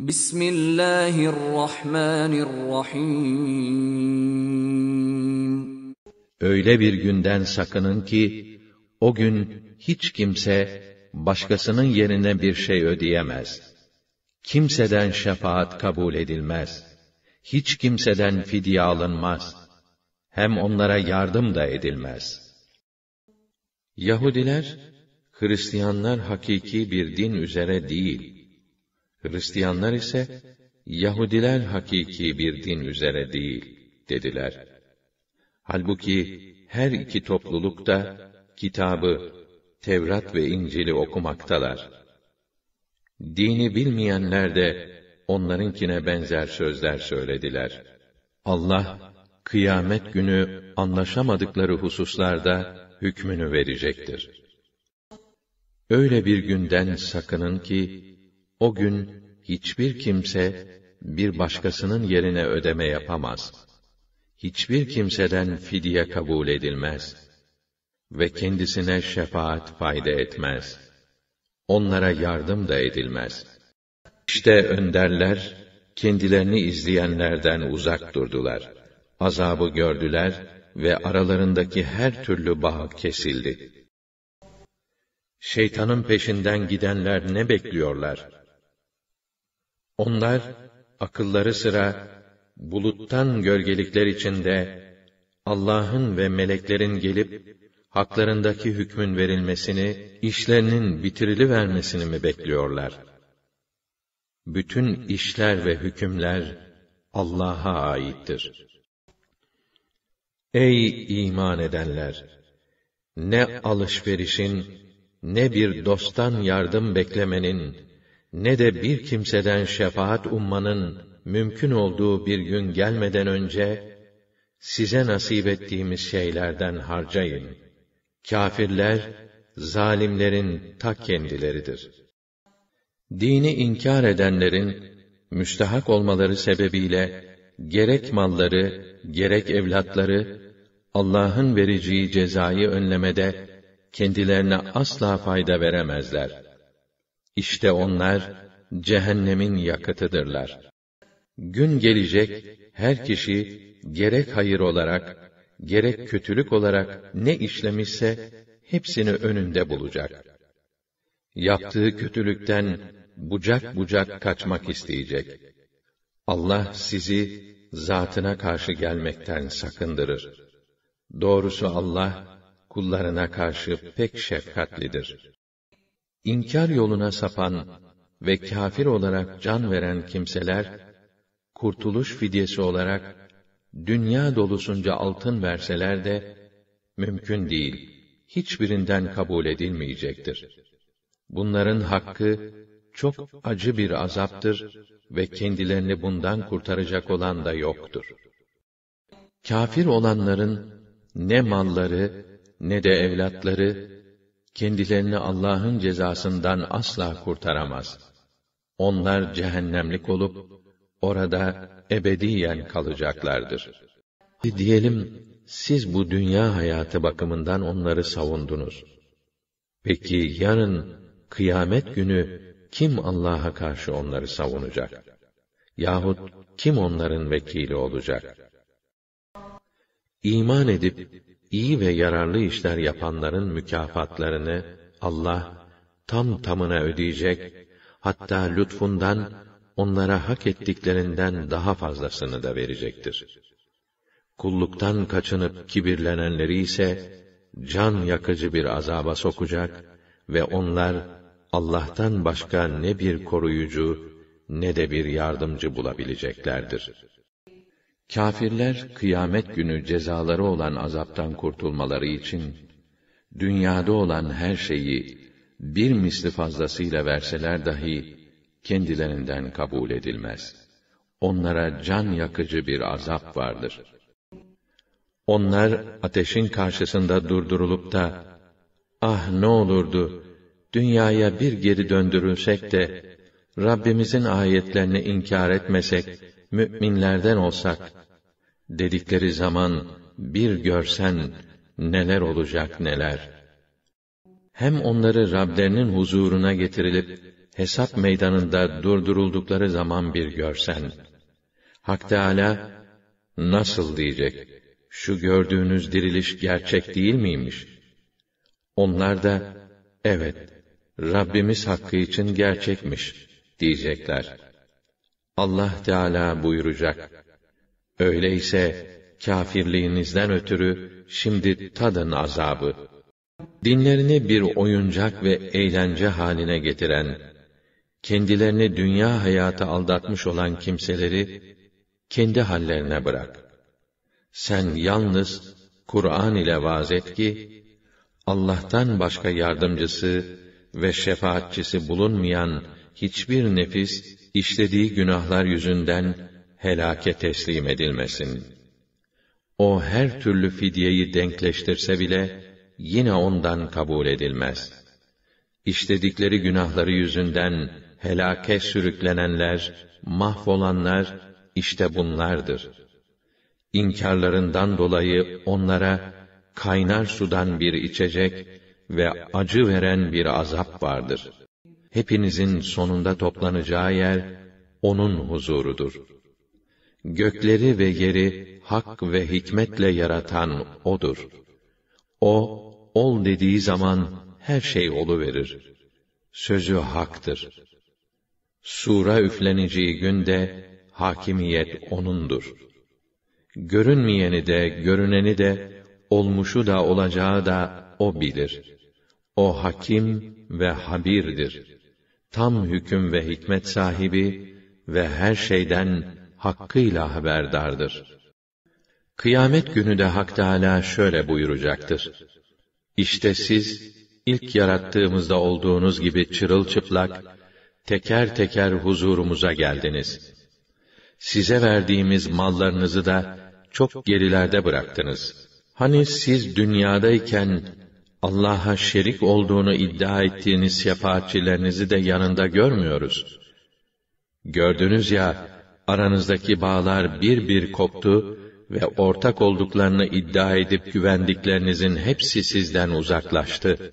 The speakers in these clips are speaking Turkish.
Bismillahirrahmanirrahim. Öyle bir günden sakının ki, o gün hiç kimse başkasının yerine bir şey ödeyemez. Kimseden şefaat kabul edilmez. Hiç kimseden fidye alınmaz. Hem onlara yardım da edilmez. Yahudiler, Hristiyanlar hakiki bir din üzere değil, Hristiyanlar ise, Yahudiler hakiki bir din üzere değil, dediler. Halbuki her iki topluluk da, kitabı, Tevrat ve İncil'i okumaktalar. Dini bilmeyenler de, onlarınkine benzer sözler söylediler. Allah, kıyamet günü anlaşamadıkları hususlarda hükmünü verecektir. Öyle bir günden sakının ki, o gün hiçbir kimse bir başkasının yerine ödeme yapamaz. Hiçbir kimseden fidye kabul edilmez ve kendisine şefaat fayda etmez. Onlara yardım da edilmez. İşte önderler kendilerini izleyenlerden uzak durdular. Azabı gördüler ve aralarındaki her türlü bağ kesildi. Şeytanın peşinden gidenler ne bekliyorlar? Onlar akılları sıra buluttan gölgelikler içinde Allah'ın ve meleklerin gelip haklarındaki hükmün verilmesini, işlerinin bitirili vermesini mi bekliyorlar? Bütün işler ve hükümler Allah'a aittir. Ey iman edenler! Ne alışverişin, ne bir dosttan yardım beklemenin, ne de bir kimseden şefaat ummanın mümkün olduğu bir gün gelmeden önce size nasip ettiğimiz şeylerden harcayın. Kafirler zalimlerin ta kendileridir. Dini inkar edenlerin müstehak olmaları sebebiyle gerek malları, gerek evlatları Allah'ın vereceği cezayı önlemede kendilerine asla fayda veremezler. İşte onlar cehennemin yakıtıdırlar. Gün gelecek her kişi gerek hayır olarak gerek kötülük olarak ne işlemişse hepsini önünde bulacak. Yaptığı kötülükten bucak bucak kaçmak isteyecek. Allah sizi zatına karşı gelmekten sakındırır. Doğrusu Allah kullarına karşı pek şefkatlidir. İnkar yoluna sapan ve kafir olarak can veren kimseler, kurtuluş fidyesi olarak dünya dolusunca altın verseler de, mümkün değil, hiçbirinden kabul edilmeyecektir. Bunların hakkı, çok acı bir azaptır ve kendilerini bundan kurtaracak olan da yoktur. Kafir olanların ne malları, ne de evlatları, kendilerini Allah'ın cezasından asla kurtaramaz. Onlar cehennemlik olup orada ebediyen kalacaklardır. E diyelim siz bu dünya hayatı bakımından onları savundunuz. Peki yarın kıyamet günü kim Allah'a karşı onları savunacak? Yahut kim onların vekili olacak? İman edip iyi ve yararlı işler yapanların mükafatlarını Allah tam tamına ödeyecek, hatta lütfundan onlara hak ettiklerinden daha fazlasını da verecektir. Kulluktan kaçınıp kibirlenenleri ise can yakıcı bir azaba sokacak ve onlar Allah'tan başka ne bir koruyucu ne de bir yardımcı bulabileceklerdir. Kafirler kıyamet günü cezaları olan azaptan kurtulmaları için dünyada olan her şeyi bir misli fazlasıyla verseler dahi kendilerinden kabul edilmez. Onlara can yakıcı bir azap vardır. Onlar ateşin karşısında durdurulup da ah ne olurdu dünyaya bir geri döndürülsek de Rabbimizin ayetlerini inkar etmesek müminlerden olsak dedikleri zaman bir görsen neler olacak neler. Hem onları Rablerinin huzuruna getirilip hesap meydanında durduruldukları zaman bir görsen. Hak Teâlâ, nasıl diyecek, şu gördüğünüz diriliş gerçek değil miymiş? Onlar da, evet, Rabbimiz hakkı için gerçekmiş, diyecekler.'' Allah Teala buyuracak. Öyleyse kâfirliğinizden ötürü şimdi tadın azabı. Dinlerini bir oyuncak ve eğlence haline getiren, kendilerini dünya hayatı aldatmış olan kimseleri kendi hallerine bırak. Sen yalnız Kur'an ile vaaz et ki Allah'tan başka yardımcısı ve şefaatçisi bulunmayan hiçbir nefis işlediği günahlar yüzünden helake teslim edilmesin. O her türlü fidyeyi denkleştirse bile yine ondan kabul edilmez. İşledikleri günahları yüzünden helake sürüklenenler, mahvolanlar işte bunlardır. İnkarlarından dolayı onlara kaynar sudan bir içecek ve acı veren bir azap vardır.'' hepinizin sonunda toplanacağı yer onun huzurudur. Gökleri ve yeri hak ve hikmetle yaratan odur. O ol dediği zaman her şey olu verir. Sözü haktır. Sura üfleneceği günde hakimiyet onundur. Görünmeyeni de, görüneni de, olmuşu da olacağı da o bilir. O hakim ve habirdir.'' tam hüküm ve hikmet sahibi ve her şeyden hakkıyla haberdardır. Kıyamet günü de Hak Teâlâ şöyle buyuracaktır. İşte siz, ilk yarattığımızda olduğunuz gibi çırılçıplak, teker teker huzurumuza geldiniz. Size verdiğimiz mallarınızı da çok gerilerde bıraktınız. Hani siz dünyadayken Allah'a şerik olduğunu iddia ettiğiniz şefaatçilerinizi de yanında görmüyoruz. Gördünüz ya, aranızdaki bağlar bir bir koptu ve ortak olduklarını iddia edip güvendiklerinizin hepsi sizden uzaklaştı.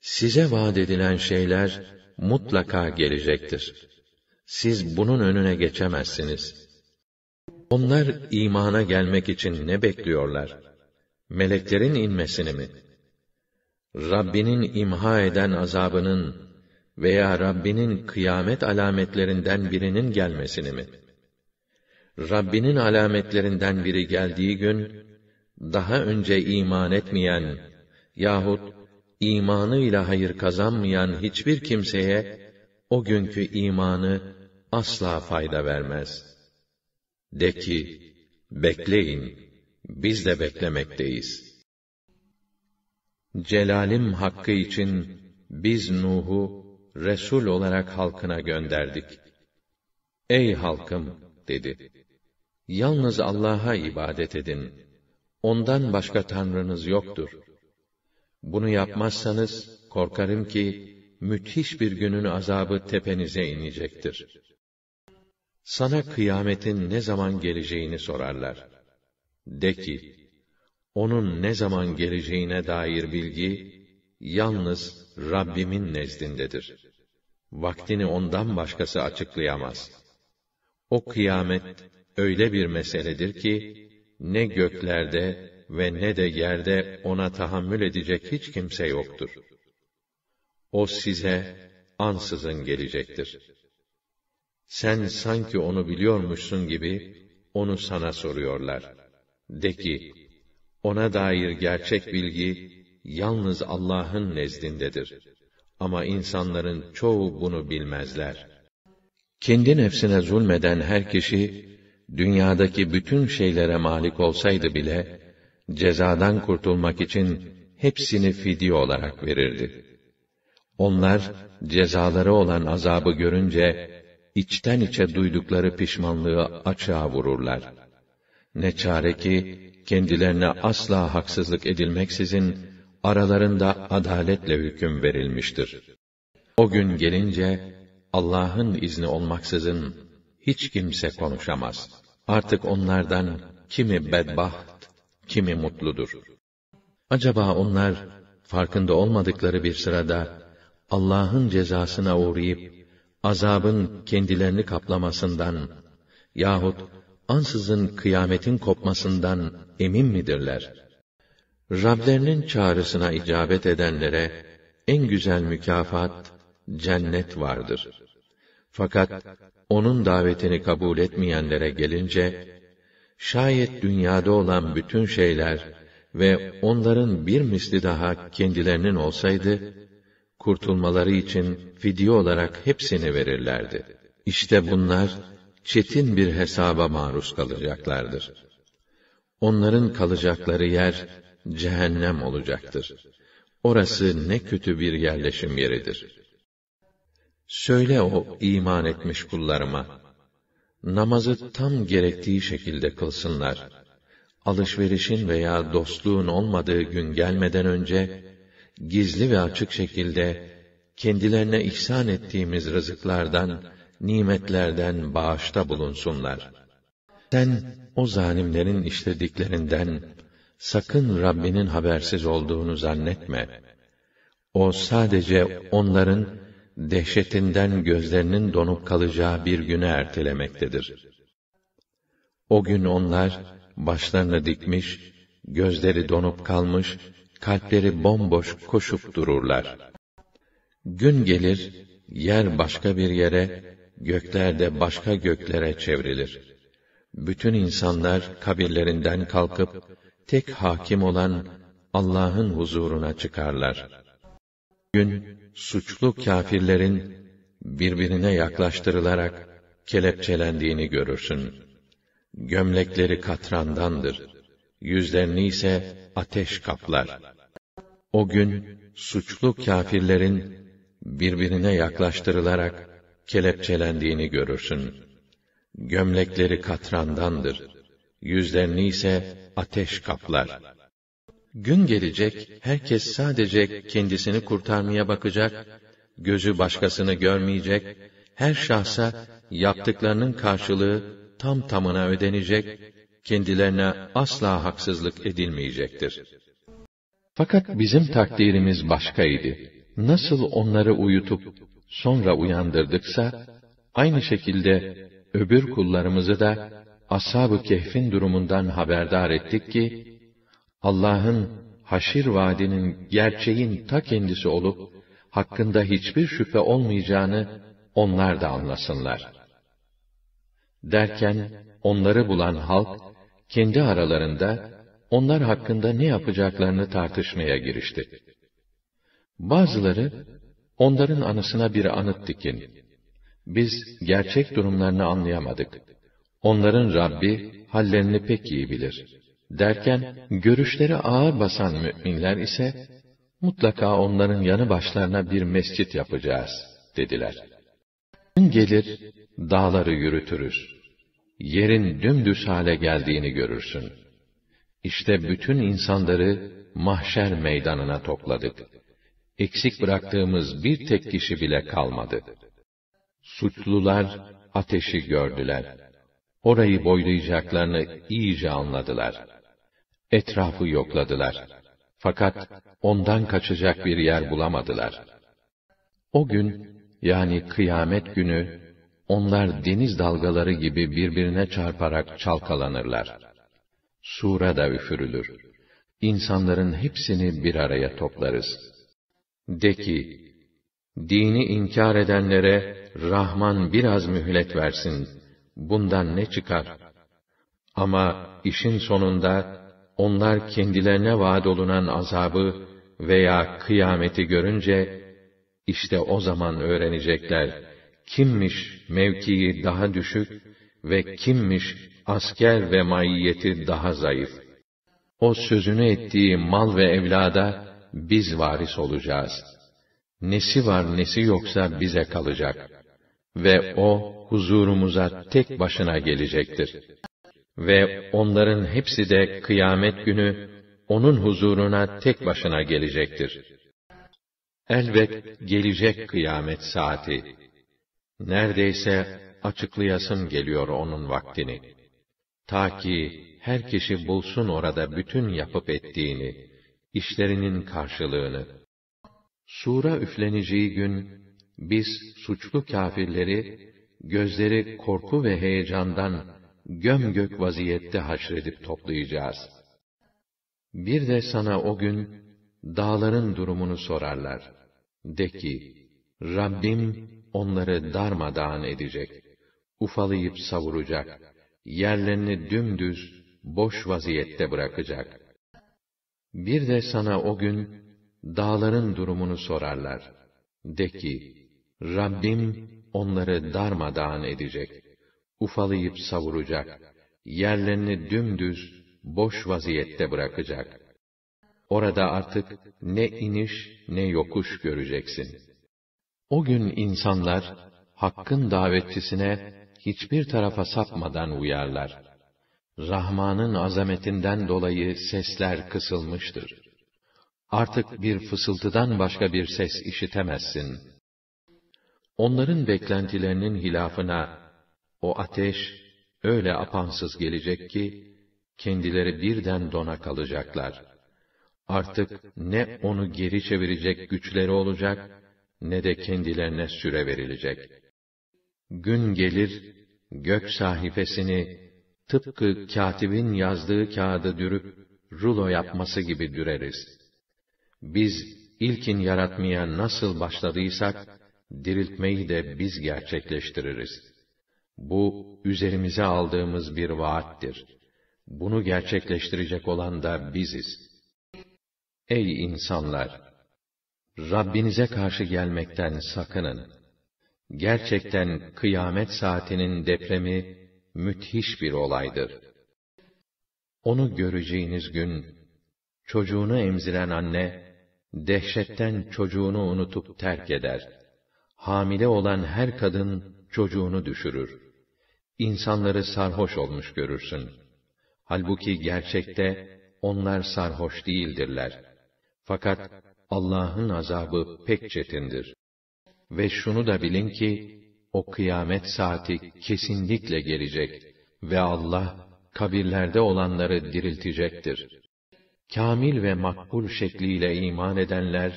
Size vaat edilen şeyler mutlaka gelecektir. Siz bunun önüne geçemezsiniz. Onlar imana gelmek için ne bekliyorlar? Meleklerin inmesini mi?' Rabbinin imha eden azabının veya Rabbinin kıyamet alametlerinden birinin gelmesini mi? Rabbinin alametlerinden biri geldiği gün, daha önce iman etmeyen yahut imanıyla hayır kazanmayan hiçbir kimseye o günkü imanı asla fayda vermez. De ki, bekleyin, biz de beklemekteyiz.'' Celalim hakkı için biz Nuh'u resul olarak halkına gönderdik. Ey halkım dedi. Yalnız Allah'a ibadet edin. Ondan başka tanrınız yoktur. Bunu yapmazsanız korkarım ki müthiş bir günün azabı tepenize inecektir. Sana kıyametin ne zaman geleceğini sorarlar. De ki, onun ne zaman geleceğine dair bilgi yalnız Rabbimin nezdindedir. Vaktini ondan başkası açıklayamaz. O kıyamet öyle bir meseledir ki ne göklerde ve ne de yerde ona tahammül edecek hiç kimse yoktur. O size ansızın gelecektir. Sen sanki onu biliyormuşsun gibi onu sana soruyorlar. De ki, ona dair gerçek bilgi yalnız Allah'ın nezdindedir. Ama insanların çoğu bunu bilmezler. Kendi nefsine zulmeden her kişi dünyadaki bütün şeylere malik olsaydı bile cezadan kurtulmak için hepsini fidye olarak verirdi. Onlar cezaları olan azabı görünce içten içe duydukları pişmanlığı açığa vururlar.'' Ne çare ki kendilerine asla haksızlık edilmeksizin aralarında adaletle hüküm verilmiştir. O gün gelince Allah'ın izni olmaksızın hiç kimse konuşamaz. Artık onlardan kimi bedbaht, kimi mutludur. Acaba onlar farkında olmadıkları bir sırada Allah'ın cezasına uğrayıp azabın kendilerini kaplamasından yahut ansızın kıyametin kopmasından emin midirler? Rablerinin çağrısına icabet edenlere en güzel mükafat cennet vardır. Fakat onun davetini kabul etmeyenlere gelince şayet dünyada olan bütün şeyler ve onların bir misli daha kendilerinin olsaydı kurtulmaları için fidye olarak hepsini verirlerdi. İşte bunlar çetin bir hesaba maruz kalacaklardır. Onların kalacakları yer cehennem olacaktır. Orası ne kötü bir yerleşim yeridir. Söyle o iman etmiş kullarıma, namazı tam gerektiği şekilde kılsınlar. Alışverişin veya dostluğun olmadığı gün gelmeden önce, gizli ve açık şekilde kendilerine ihsan ettiğimiz rızıklardan nimetlerden bağışta bulunsunlar. Sen o zanimlerin işlediklerinden sakın Rabbinin habersiz olduğunu zannetme. O sadece onların dehşetinden gözlerinin donup kalacağı bir güne ertelemektedir. O gün onlar başlarını dikmiş, gözleri donup kalmış, kalpleri bomboş koşup dururlar. Gün gelir, yer başka bir yere, Göklerde başka göklere çevrilir. Bütün insanlar kabirlerinden kalkıp tek hakim olan Allah'ın huzuruna çıkarlar. Gün suçlu kâfirlerin birbirine yaklaştırılarak kelepçelendiğini görürsün. Gömlekleri katrandandır. Yüzlerini ise ateş kaplar. O gün suçlu kâfirlerin birbirine yaklaştırılarak kelepçelendiğini görürsün. Gömlekleri katrandandır. Yüzlerini ise ateş kaplar. Gün gelecek, herkes sadece kendisini kurtarmaya bakacak, gözü başkasını görmeyecek, her şahsa yaptıklarının karşılığı tam tamına ödenecek, kendilerine asla haksızlık edilmeyecektir. Fakat bizim takdirimiz başkaydı. Nasıl onları uyutup sonra uyandırdıksa, aynı şekilde öbür kullarımızı da Ashab-ı Kehf'in durumundan haberdar ettik ki, Allah'ın haşir vaadinin gerçeğin ta kendisi olup, hakkında hiçbir şüphe olmayacağını onlar da anlasınlar. Derken, onları bulan halk, kendi aralarında, onlar hakkında ne yapacaklarını tartışmaya girişti. Bazıları, Onların anısına bir anıt dikin. Biz gerçek durumlarını anlayamadık. Onların Rabbi hallerini pek iyi bilir. Derken görüşleri ağır basan müminler ise mutlaka onların yanı başlarına bir mescit yapacağız dediler. Gün gelir dağları yürütürüz. Yerin dümdüz hale geldiğini görürsün. İşte bütün insanları mahşer meydanına topladık.'' eksik bıraktığımız bir tek kişi bile kalmadı. Suçlular ateşi gördüler. Orayı boylayacaklarını iyice anladılar. Etrafı yokladılar. Fakat ondan kaçacak bir yer bulamadılar. O gün, yani kıyamet günü, onlar deniz dalgaları gibi birbirine çarparak çalkalanırlar. Sura da üfürülür. İnsanların hepsini bir araya toplarız.'' De ki, dini inkar edenlere Rahman biraz mühlet versin. Bundan ne çıkar? Ama işin sonunda onlar kendilerine vaad olunan azabı veya kıyameti görünce, işte o zaman öğrenecekler. Kimmiş mevkii daha düşük ve kimmiş asker ve maiyeti daha zayıf. O sözünü ettiği mal ve evlada, biz varis olacağız. Nesi var nesi yoksa bize kalacak. Ve o huzurumuza tek başına gelecektir. Ve onların hepsi de kıyamet günü onun huzuruna tek başına gelecektir. Elbet gelecek kıyamet saati. Neredeyse açıklayasım geliyor onun vaktini. Ta ki her kişi bulsun orada bütün yapıp ettiğini, işlerinin karşılığını. Sura üfleneceği gün, biz suçlu kafirleri, gözleri korku ve heyecandan göm gök vaziyette haşredip toplayacağız. Bir de sana o gün, dağların durumunu sorarlar. De ki, Rabbim onları darmadağın edecek, ufalayıp savuracak, yerlerini dümdüz, boş vaziyette bırakacak.'' Bir de sana o gün dağların durumunu sorarlar. De ki, Rabbim onları darmadağın edecek, ufalayıp savuracak, yerlerini dümdüz, boş vaziyette bırakacak. Orada artık ne iniş ne yokuş göreceksin. O gün insanlar, Hakk'ın davetçisine hiçbir tarafa sapmadan uyarlar. Rahman'ın azametinden dolayı sesler kısılmıştır. Artık bir fısıltıdan başka bir ses işitemezsin. Onların beklentilerinin hilafına o ateş öyle apansız gelecek ki kendileri birden dona kalacaklar. Artık ne onu geri çevirecek güçleri olacak ne de kendilerine süre verilecek. Gün gelir gök sahifesini tıpkı katibin yazdığı kağıdı dürüp rulo yapması gibi düreriz. Biz ilkin yaratmaya nasıl başladıysak diriltmeyi de biz gerçekleştiririz. Bu üzerimize aldığımız bir vaattir. Bunu gerçekleştirecek olan da biziz. Ey insanlar! Rabbinize karşı gelmekten sakının. Gerçekten kıyamet saatinin depremi müthiş bir olaydır. Onu göreceğiniz gün, çocuğunu emziren anne, dehşetten çocuğunu unutup terk eder. Hamile olan her kadın, çocuğunu düşürür. İnsanları sarhoş olmuş görürsün. Halbuki gerçekte, onlar sarhoş değildirler. Fakat Allah'ın azabı pek çetindir. Ve şunu da bilin ki, o kıyamet saati kesinlikle gelecek ve Allah kabirlerde olanları diriltecektir. Kamil ve makbul şekliyle iman edenler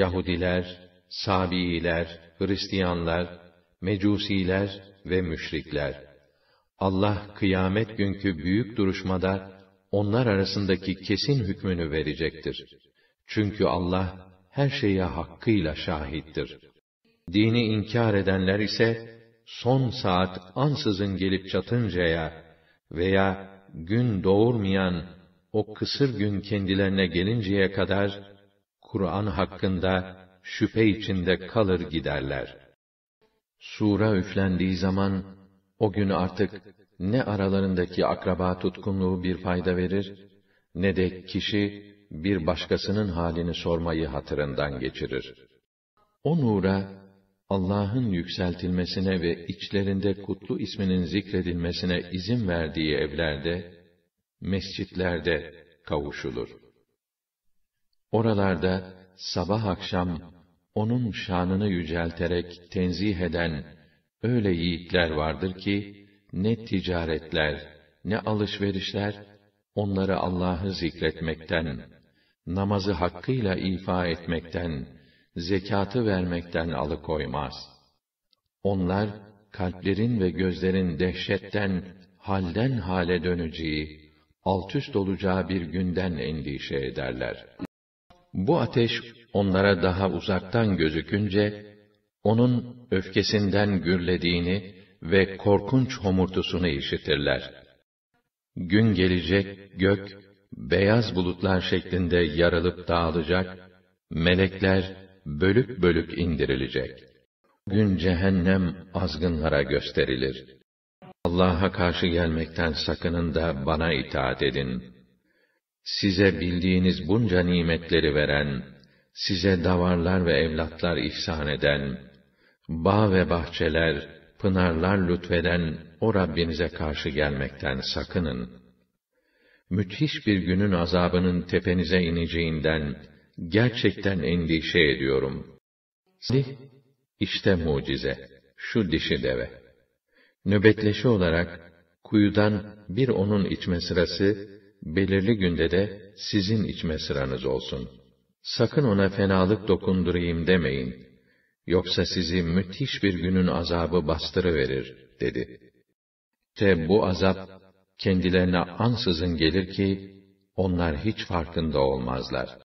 Yahudiler, Sabiiler, Hristiyanlar, Mecusiler ve müşrikler. Allah kıyamet günkü büyük duruşmada onlar arasındaki kesin hükmünü verecektir. Çünkü Allah her şeye hakkıyla şahittir. Dini inkar edenler ise son saat ansızın gelip çatıncaya veya gün doğurmayan o kısır gün kendilerine gelinceye kadar Kur'an hakkında şüphe içinde kalır giderler. Sura üflendiği zaman o gün artık ne aralarındaki akraba tutkunluğu bir fayda verir ne de kişi bir başkasının halini sormayı hatırından geçirir. O nura Allah'ın yükseltilmesine ve içlerinde kutlu isminin zikredilmesine izin verdiği evlerde, mescitlerde kavuşulur. Oralarda sabah akşam onun şanını yücelterek tenzih eden öyle yiğitler vardır ki ne ticaretler, ne alışverişler onları Allah'ı zikretmekten, namazı hakkıyla ifa etmekten zekatı vermekten alıkoymaz. Onlar, kalplerin ve gözlerin dehşetten, halden hale döneceği, altüst olacağı bir günden endişe ederler. Bu ateş, onlara daha uzaktan gözükünce, onun öfkesinden gürlediğini ve korkunç homurtusunu işitirler. Gün gelecek, gök, beyaz bulutlar şeklinde yarılıp dağılacak, melekler, bölük bölük indirilecek. Gün cehennem azgınlara gösterilir. Allah'a karşı gelmekten sakının da bana itaat edin. Size bildiğiniz bunca nimetleri veren, size davarlar ve evlatlar ihsan eden, bağ ve bahçeler, pınarlar lütfeden o Rabbinize karşı gelmekten sakının. Müthiş bir günün azabının tepenize ineceğinden, gerçekten endişe ediyorum. Salih, işte mucize, şu dişi deve. Nöbetleşi olarak, kuyudan bir onun içme sırası, belirli günde de sizin içme sıranız olsun. Sakın ona fenalık dokundurayım demeyin. Yoksa sizi müthiş bir günün azabı bastırıverir, dedi. Te bu azap, kendilerine ansızın gelir ki, onlar hiç farkında olmazlar.